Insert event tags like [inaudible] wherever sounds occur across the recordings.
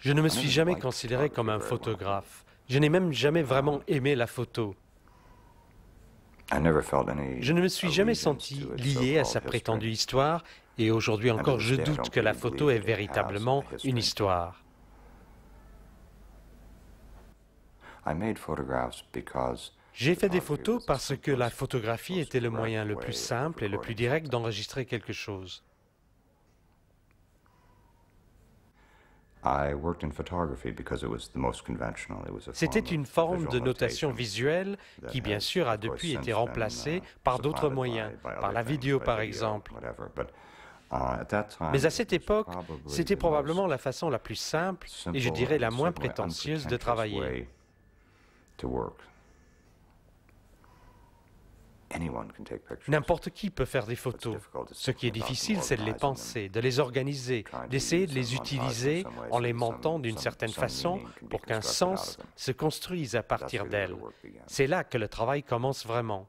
Je ne me suis jamais considéré comme un photographe. Je n'ai même jamais vraiment aimé la photo. Je ne me suis jamais senti lié à sa prétendue histoire et aujourd'hui encore je doute que la photo est véritablement une histoire. J'ai fait des photos parce que la photographie était le moyen le plus simple et le plus direct d'enregistrer quelque chose. C'était une forme de notation visuelle qui, bien sûr, a depuis été uh, remplacée par d'autres moyens, par la vidéo par exemple. Uh, Mais à cette époque, c'était probablement la façon la plus simple et je dirais la moins prétentieuse de travailler. N'importe qui peut faire des photos. Ce qui est difficile, c'est de les penser, de les organiser, d'essayer de les utiliser en les mentant d'une certaine façon pour qu'un sens se construise à partir d'elles. C'est là que le travail commence vraiment.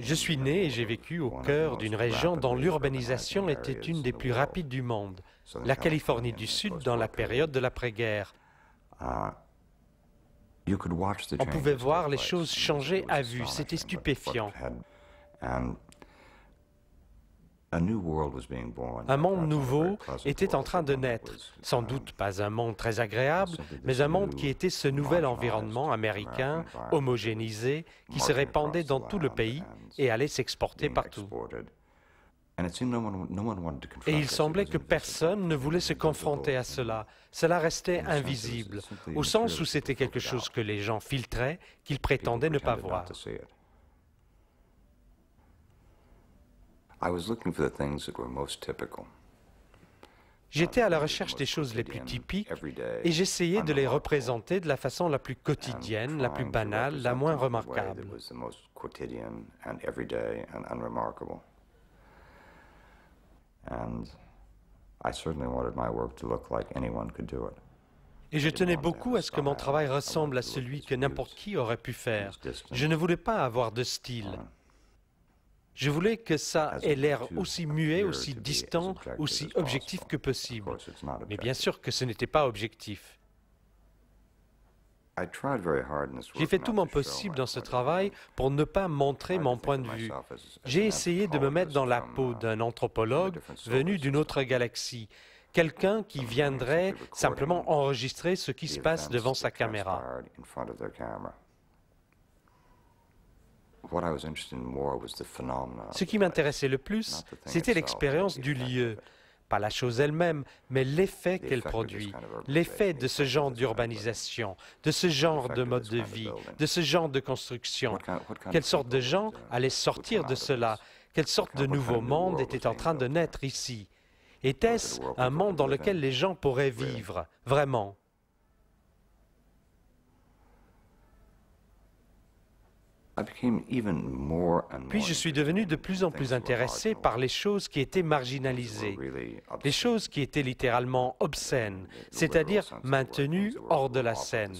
Je suis né et j'ai vécu au cœur d'une région dont l'urbanisation était une des plus rapides du monde, la Californie du Sud dans la période de l'après-guerre. Uh, On pouvait voir les choses changer à vue, c'était stupéfiant. Un monde nouveau était en train de naître, uh, sans doute pas un monde très agréable, mais un monde qui était ce nouvel environnement américain, homogénéisé, qui se répandait dans tout le pays et allait s'exporter partout. Et il semblait que personne ne voulait se confronter à cela. Cela restait invisible, au sens où c'était quelque chose que les gens filtraient, qu'ils prétendaient ne pas voir. J'étais à la recherche des choses les plus typiques et j'essayais de les représenter de la façon la plus quotidienne, la plus banale, la moins remarquable. Et je tenais beaucoup à ce que mon travail ressemble à celui que n'importe qui aurait pu faire. Je ne voulais pas avoir de style. Ah. Je voulais que ça ait l'air aussi muet, aussi distant, aussi objectif que possible. Mais bien sûr que ce n'était pas objectif. J'ai fait tout mon possible dans ce travail pour ne pas montrer mon point de vue. J'ai essayé de me mettre dans la peau uh, d'un anthropologue venu d'une autre galaxie, quelqu'un qui viendrait simplement enregistrer ce qui se passe devant sa caméra. Ce qui m'intéressait le plus, c'était l'expérience du lieu, pas la chose elle-même, mais l'effet qu'elle produit, l'effet de ce genre d'urbanisation, de ce genre de mode de vie, de ce genre de construction. Quelle sorte de gens uh, allaient sortir de cela Quelle sorte de nouveau monde était en train de naître ici Était-ce un monde dans lequel les gens pourraient vivre, vraiment Puis je suis devenu de plus en plus intéressé par les choses qui étaient marginalisées, les choses qui étaient littéralement obscènes, c'est-à-dire maintenues hors de la scène,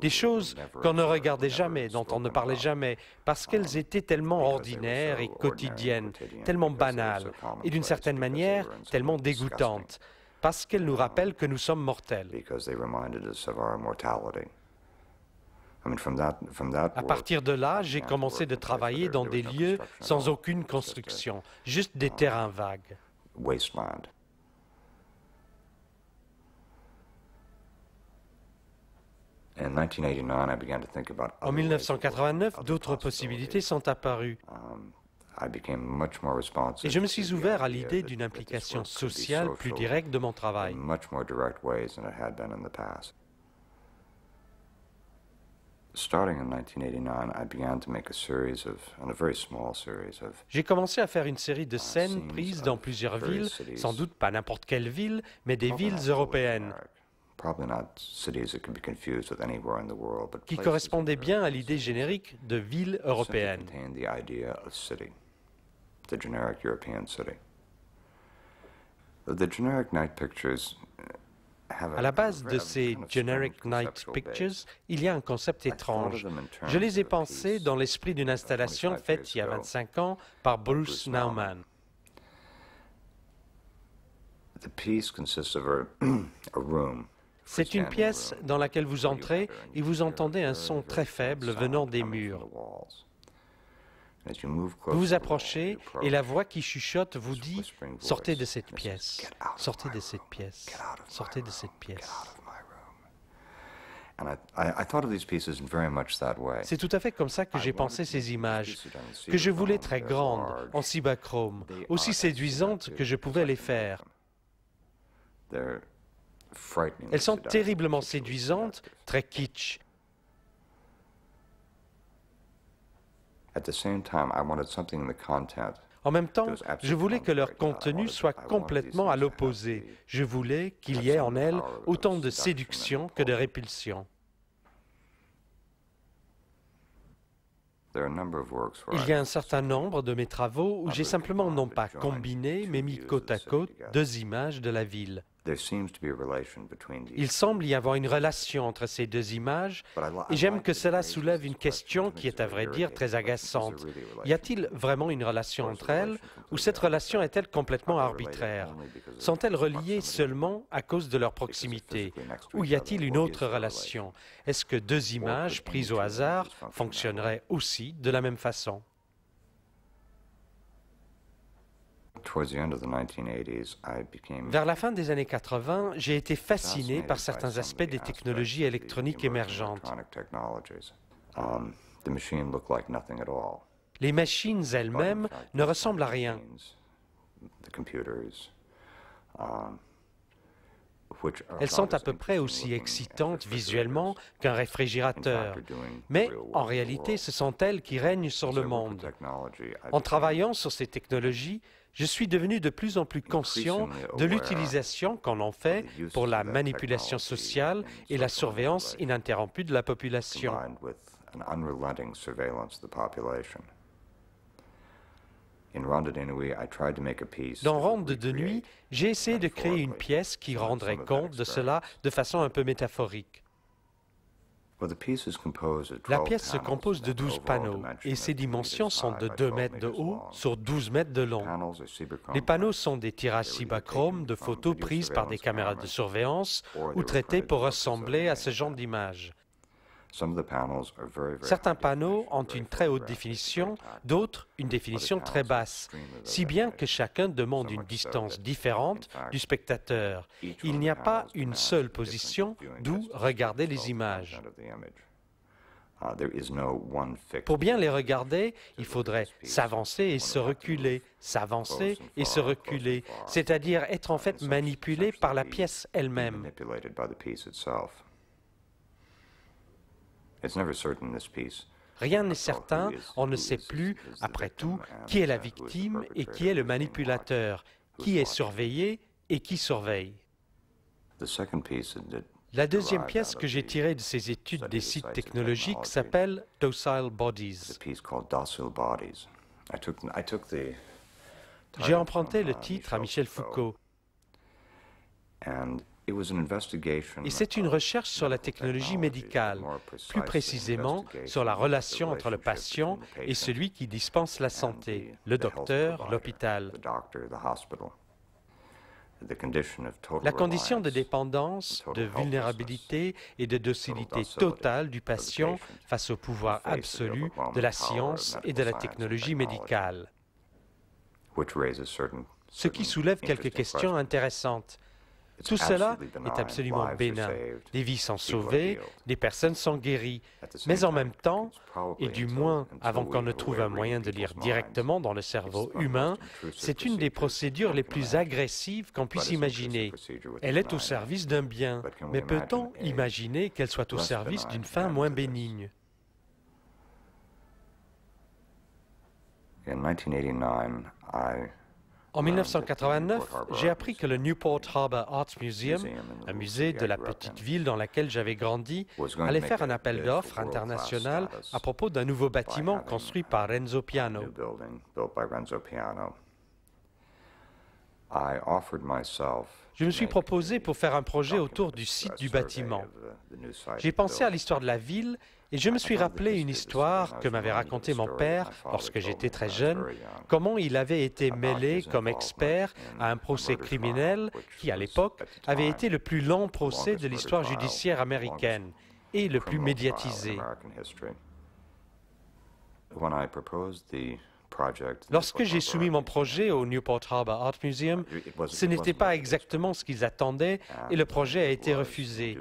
des choses qu'on ne regardait jamais, dont on ne parlait jamais, parce qu'elles étaient tellement ordinaires et quotidiennes, tellement banales, et d'une certaine manière tellement dégoûtantes, parce qu'elles nous rappellent que nous sommes mortels. À partir de là, j'ai commencé de travailler dans des lieux sans aucune construction, juste des uh, terrains vagues. En 1989, d'autres possibilités sont apparues. Um, Et je me suis ouvert à l'idée d'une implication sociale plus directe de mon travail. J'ai commencé à faire une série de uh, scènes prises dans plusieurs villes, sans doute pas n'importe quelle ville, mais des villes européennes qui correspondaient bien à l'idée générique de ville européenne. À la base de ces Generic Night Pictures, il y a un concept étrange. Je les ai pensés dans l'esprit d'une installation faite il y a 25 ans par Bruce Nauman. [clears throat] C'est une pièce dans laquelle vous entrez et vous entendez un son très faible venant des murs. Vous vous approchez et la voix qui chuchote vous dit Sortez de cette pièce, sortez de cette pièce, sortez de cette pièce. C'est tout à fait comme ça que j'ai pensé ces images, que je voulais très grandes, en cibachrome, aussi séduisantes que je pouvais les faire. Elles sont terriblement séduisantes, très kitsch, En même temps, je voulais que leur contenu soit complètement à l'opposé. Je voulais qu'il y ait en elles autant de séduction que de répulsion. Il y a un certain nombre de mes travaux où j'ai simplement non pas combiné, mais mis côte à côte deux images de la ville. Il semble y avoir une relation entre ces deux images et j'aime que cela soulève une question qui est à vrai dire très agaçante. Y a-t-il vraiment une relation entre elles ou cette relation est-elle complètement arbitraire Sont-elles reliées seulement à cause de leur proximité ou y a-t-il une autre relation Est-ce que deux images prises au hasard fonctionneraient aussi de la même façon Vers la fin des années 80, j'ai été fasciné par certains aspects des technologies électroniques émergentes. Um, Les machines elles-mêmes ne ressemblent à rien. Um, elles sont à peu près aussi excitantes visuellement qu'un réfrigérateur, mais en réalité, ce sont elles qui règnent sur le monde. En travaillant sur ces technologies, je suis devenu de plus en plus conscient de l'utilisation qu'on en fait pour la manipulation sociale et la surveillance ininterrompue de la population. Dans Ronde de nuit, j'ai essayé de créer une pièce qui rendrait compte de cela de façon un peu métaphorique. La pièce se compose de 12 panneaux et ses dimensions sont de 2 mètres de haut sur 12 mètres de long. Les panneaux sont des tirages cibachromes de photos prises par des caméras de surveillance ou traitées pour ressembler à ce genre d'images. Certains panneaux ont une très haute définition, d'autres une définition très basse, si bien que chacun demande une distance différente du spectateur. Il n'y a pas une seule position d'où regarder les images. Uh, Pour bien les regarder, il faudrait s'avancer et se reculer, s'avancer et se reculer, c'est-à-dire être en uh, fait manipulé par la pièce elle-même. Rien n'est certain, on ne sait plus, après tout, qui est la victime et qui est le manipulateur, qui est surveillé et qui surveille. La deuxième pièce que j'ai tirée de ces études des sites technologiques s'appelle Docile Bodies. J'ai emprunté le titre à Michel Foucault. Et c'est une recherche sur la technologie médicale, plus précisément sur la relation entre le patient et celui qui dispense la santé, le docteur, l'hôpital. La condition de dépendance, de vulnérabilité et de docilité totale du patient face au pouvoir absolu de la science et de la technologie médicale. Ce qui soulève quelques questions intéressantes, tout cela est absolument bénin. Des vies sont sauvées, des personnes sont guéries. Mais en même temps, et du moins avant qu'on ne trouve un moyen de lire directement dans le cerveau humain, c'est une des procédures les plus agressives qu'on puisse imaginer. Elle est au service d'un bien, mais peut-on imaginer qu'elle soit au service d'une fin moins bénigne 1989, en 1989, j'ai appris que le Newport Harbor Arts Museum, un musée de la petite ville dans laquelle j'avais grandi, allait faire un appel d'offres international à propos d'un nouveau bâtiment construit par Renzo Piano. I je me suis proposé pour faire un projet autour du site du bâtiment. J'ai pensé à l'histoire de la ville et je me suis rappelé une histoire que m'avait raconté mon père lorsque j'étais très jeune, comment il avait été mêlé comme expert à un procès criminel qui, à l'époque, avait été le plus long procès de l'histoire judiciaire américaine et le plus médiatisé. Lorsque j'ai soumis mon projet au Newport Harbor Art Museum, ce n'était pas exactement ce qu'ils attendaient et le projet a été refusé.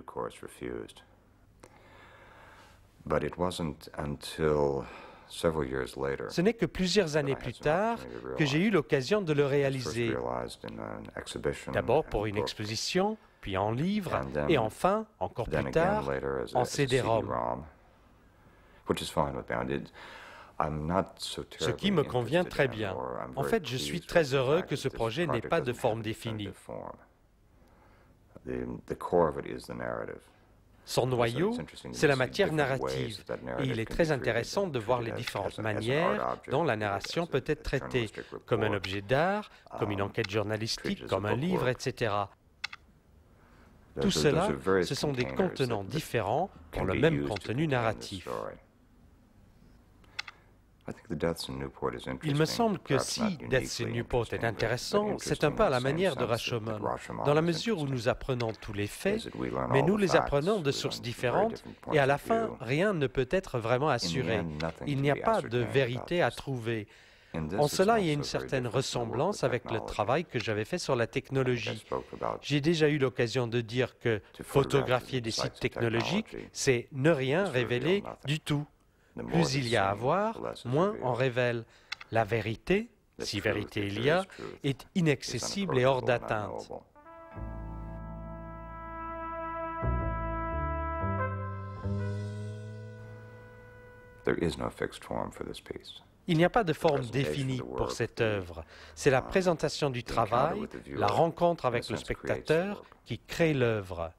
Ce n'est que plusieurs années plus tard que j'ai eu l'occasion de le réaliser. D'abord pour une exposition, puis en livre, et enfin, encore plus tard, en CD-ROM. Ce qui me convient très bien. En fait, je suis très heureux que ce projet n'ait pas de forme définie. Son noyau, c'est la matière narrative, et il est très intéressant de voir les différentes manières dont la narration peut être traitée, comme un objet d'art, comme une um, enquête journalistique, comme un livre, etc. Tout cela, ce sont des contenants différents pour le même contenu narratif. Il me semble que si Deaths in Newport est intéressant, c'est un peu à la manière de Rashomon, dans la mesure où nous apprenons tous les faits, mais nous les apprenons de sources différentes et à la fin, rien ne peut être vraiment assuré. Il n'y a pas de vérité à trouver. En cela, il y a une certaine ressemblance avec le travail que j'avais fait sur la technologie. J'ai déjà eu l'occasion de dire que photographier des sites technologiques, c'est ne rien révéler du tout. Plus il y a à voir, moins on révèle. La vérité, si vérité il y a, est inaccessible et hors d'atteinte. Il n'y a pas de forme définie pour cette œuvre. C'est la um, présentation du travail, la rencontre avec le spectateur qui crée l'œuvre.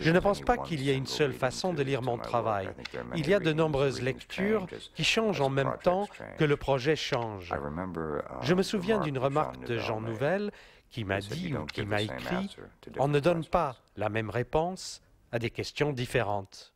Je ne pense pas qu'il y ait une seule façon de lire mon travail. Il y a de nombreuses lectures qui changent en même temps que le projet change. Je me souviens d'une remarque de Jean Nouvel qui m'a dit ou qui m'a écrit, on ne donne pas la même réponse à des questions différentes.